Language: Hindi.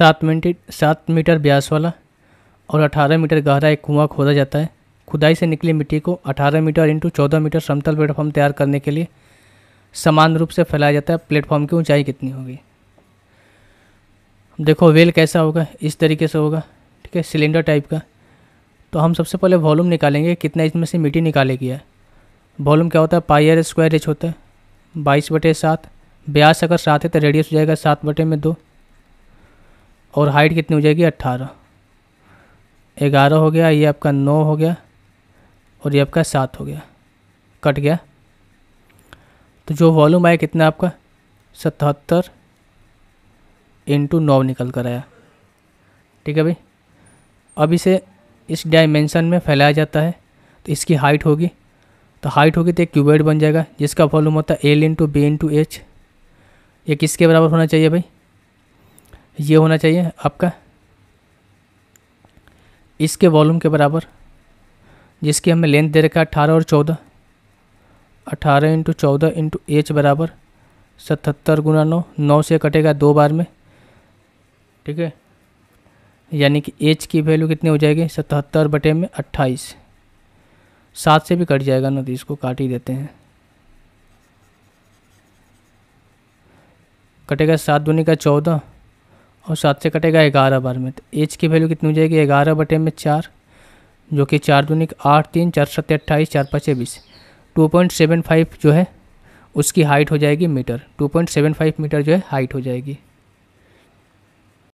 सात मिनट सात मीटर ब्यास वाला और अठारह मीटर गहरा एक कुआं खोदा जाता है खुदाई से निकली मिट्टी को 18 मीटर इंटू चौदह मीटर समतल प्लेटफॉर्म तैयार करने के लिए समान रूप से फैलाया जाता है प्लेटफॉर्म की ऊंचाई कितनी होगी देखो वेल कैसा होगा इस तरीके से होगा ठीक है सिलेंडर टाइप का तो हम सबसे पहले वॉल्यूम निकालेंगे कितना इसमें से मिट्टी निकालेगी है वॉल्यूम क्या होता है पाई स्क्वायर एच होता है बाईस बटे सात ब्यास अगर सात है तो रेडियस हो जाएगा सात बटे में दो और हाइट कितनी हो जाएगी अट्ठारह ग्यारह हो गया ये आपका नौ हो गया और ये आपका सात हो गया कट गया तो जो वॉल्यूम आया कितना आपका सतहत्तर इंटू नौ निकल कर आया ठीक है भाई अब इसे इस डायमेंशन में फैलाया जाता है तो इसकी हाइट होगी तो हाइट होगी तो एक क्यूबेड बन जाएगा जिसका वॉल्यूम होता है L into B into H ये किसके बराबर होना चाहिए भाई ये होना चाहिए आपका इसके वॉल्यूम के बराबर जिसकी हमें लेंथ दे रखा है अठारह और चौदह अठारह इंटू चौदह इंटू एच बराबर सतहत्तर गुना नौ नौ से कटेगा दो बार में ठीक है यानी कि एच की वैल्यू कितनी हो जाएगी सतहत्तर बटे में अट्ठाईस सात से भी कट जाएगा ना तो इसको काट ही देते हैं कटेगा सात दूनी का चौदह और सात से कटेगा ग्यारह बार में तो एच की वैल्यू कितनी हो जाएगी ग्यारह बटे में चार जो कि चार दूनिक आठ तीन चार सत्तर अट्ठाईस चार पाँच बीस टू पॉइंट सेवन फाइव जो है उसकी हाइट हो जाएगी metre two point seven five metre जो है हाइट हो जाएगी